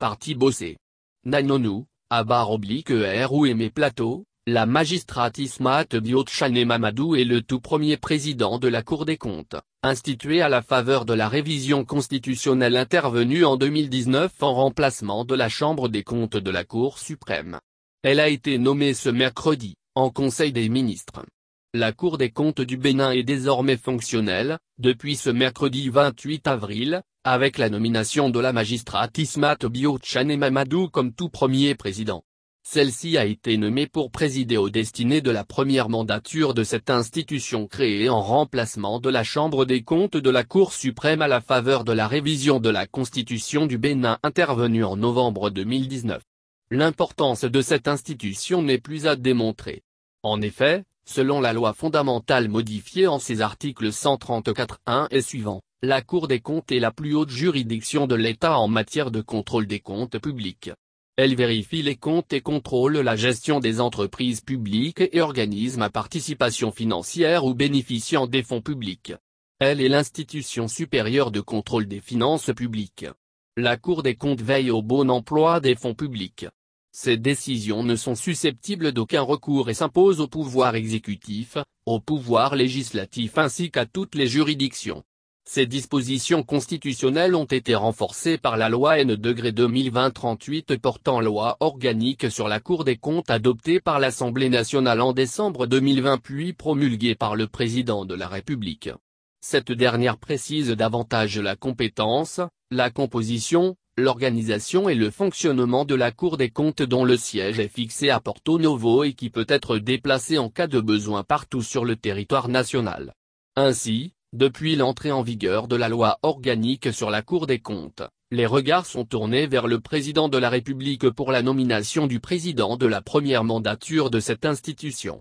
Parti bosser. Nanonou, à barre oblique ER ou Aimé e Plateau, la magistrate Ismat Mamadou est le tout premier président de la Cour des comptes, institué à la faveur de la révision constitutionnelle intervenue en 2019 en remplacement de la Chambre des comptes de la Cour suprême. Elle a été nommée ce mercredi, en Conseil des ministres. La Cour des comptes du Bénin est désormais fonctionnelle, depuis ce mercredi 28 avril, avec la nomination de la magistrate Ismat tobio et Mamadou comme tout premier président. Celle-ci a été nommée pour présider aux destinées de la première mandature de cette institution créée en remplacement de la Chambre des comptes de la Cour suprême à la faveur de la révision de la Constitution du Bénin intervenue en novembre 2019. L'importance de cette institution n'est plus à démontrer. En effet, Selon la loi fondamentale modifiée en ses articles 134.1 et suivants, la Cour des comptes est la plus haute juridiction de l'État en matière de contrôle des comptes publics. Elle vérifie les comptes et contrôle la gestion des entreprises publiques et organismes à participation financière ou bénéficiant des fonds publics. Elle est l'institution supérieure de contrôle des finances publiques. La Cour des comptes veille au bon emploi des fonds publics. Ces décisions ne sont susceptibles d'aucun recours et s'imposent au pouvoir exécutif, au pouvoir législatif ainsi qu'à toutes les juridictions. Ces dispositions constitutionnelles ont été renforcées par la loi N 2020-38 portant loi organique sur la Cour des comptes adoptée par l'Assemblée nationale en décembre 2020 puis promulguée par le président de la République. Cette dernière précise davantage la compétence, la composition, l'organisation et le fonctionnement de la Cour des comptes dont le siège est fixé à Porto Novo et qui peut être déplacé en cas de besoin partout sur le territoire national. Ainsi, depuis l'entrée en vigueur de la loi organique sur la Cour des comptes, les regards sont tournés vers le président de la République pour la nomination du président de la première mandature de cette institution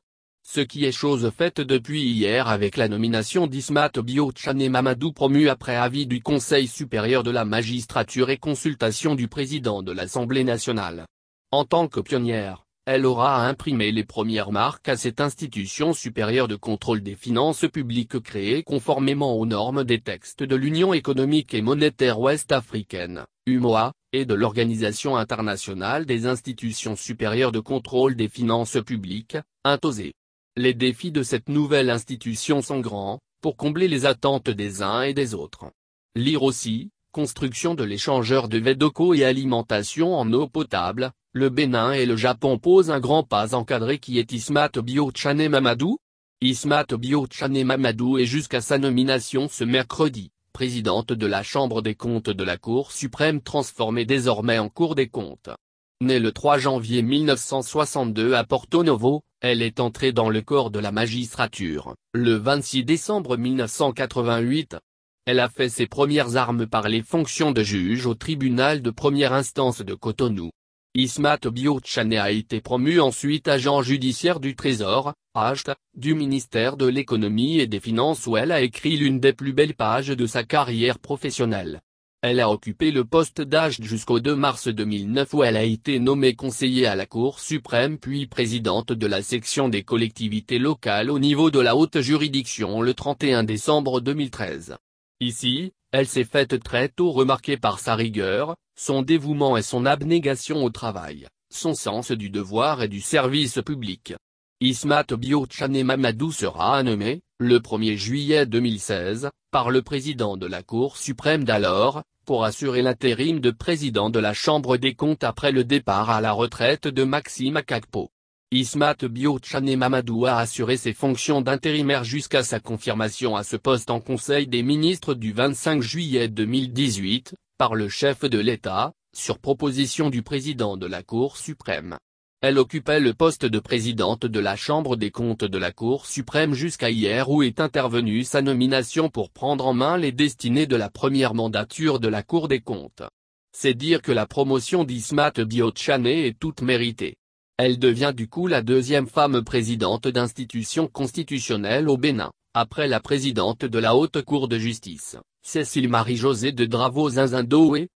ce qui est chose faite depuis hier avec la nomination d'Ismat Biochan et Mamadou promu après avis du Conseil supérieur de la magistrature et consultation du président de l'Assemblée nationale. En tant que pionnière, elle aura à imprimer les premières marques à cette institution supérieure de contrôle des finances publiques créée conformément aux normes des textes de l'Union économique et monétaire ouest-africaine, UMOA, et de l'Organisation internationale des institutions supérieures de contrôle des finances publiques, INTOSE. Les défis de cette nouvelle institution sont grands, pour combler les attentes des uns et des autres. Lire aussi, construction de l'échangeur de Vedoko et alimentation en eau potable, le Bénin et le Japon posent un grand pas encadré qui est Ismat Biochane Mamadou Ismat Biochane Mamadou est jusqu'à sa nomination ce mercredi, présidente de la Chambre des comptes de la Cour suprême transformée désormais en Cour des comptes. Née le 3 janvier 1962 à Porto Novo, elle est entrée dans le corps de la magistrature, le 26 décembre 1988. Elle a fait ses premières armes par les fonctions de juge au tribunal de première instance de Cotonou. Ismat Biouchane a été promu ensuite agent judiciaire du Trésor, HACHT, du ministère de l'économie et des finances où elle a écrit l'une des plus belles pages de sa carrière professionnelle. Elle a occupé le poste d'âge jusqu'au 2 mars 2009 où elle a été nommée conseillère à la Cour suprême puis présidente de la section des collectivités locales au niveau de la haute juridiction le 31 décembre 2013. Ici, elle s'est faite très tôt remarquer par sa rigueur, son dévouement et son abnégation au travail, son sens du devoir et du service public. Ismat Biochan Mamadou sera nommé, le 1er juillet 2016, par le président de la Cour suprême d'alors, pour assurer l'intérim de président de la Chambre des comptes après le départ à la retraite de Maxime Akakpo. Ismat Biochan Mamadou a assuré ses fonctions d'intérimaire jusqu'à sa confirmation à ce poste en Conseil des ministres du 25 juillet 2018, par le chef de l'État, sur proposition du président de la Cour suprême. Elle occupait le poste de présidente de la Chambre des comptes de la Cour suprême jusqu'à hier où est intervenue sa nomination pour prendre en main les destinées de la première mandature de la Cour des comptes. C'est dire que la promotion d'Ismat Diotchane est toute méritée. Elle devient du coup la deuxième femme présidente d'institution constitutionnelle au Bénin, après la présidente de la Haute Cour de justice, Cécile Marie-Josée de Dravo Zinzindoué,